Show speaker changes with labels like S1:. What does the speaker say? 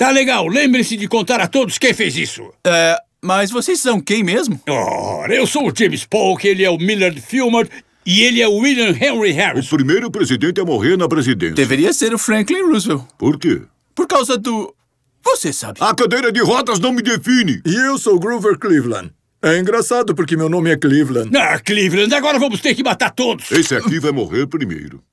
S1: Tá legal, lembre-se de contar a todos quem fez isso. É, mas vocês são quem mesmo? Ora, oh, eu sou o James Polk, ele é o Millard Fillmore e ele é o William Henry Harris. O
S2: primeiro presidente a morrer na presidência. Deveria ser o Franklin Roosevelt. Por quê? Por causa do... Você sabe. A cadeira de rodas não me define. E eu sou Grover Cleveland. É engraçado porque meu nome é Cleveland. Ah, Cleveland, agora vamos ter que matar todos. Esse aqui vai morrer primeiro.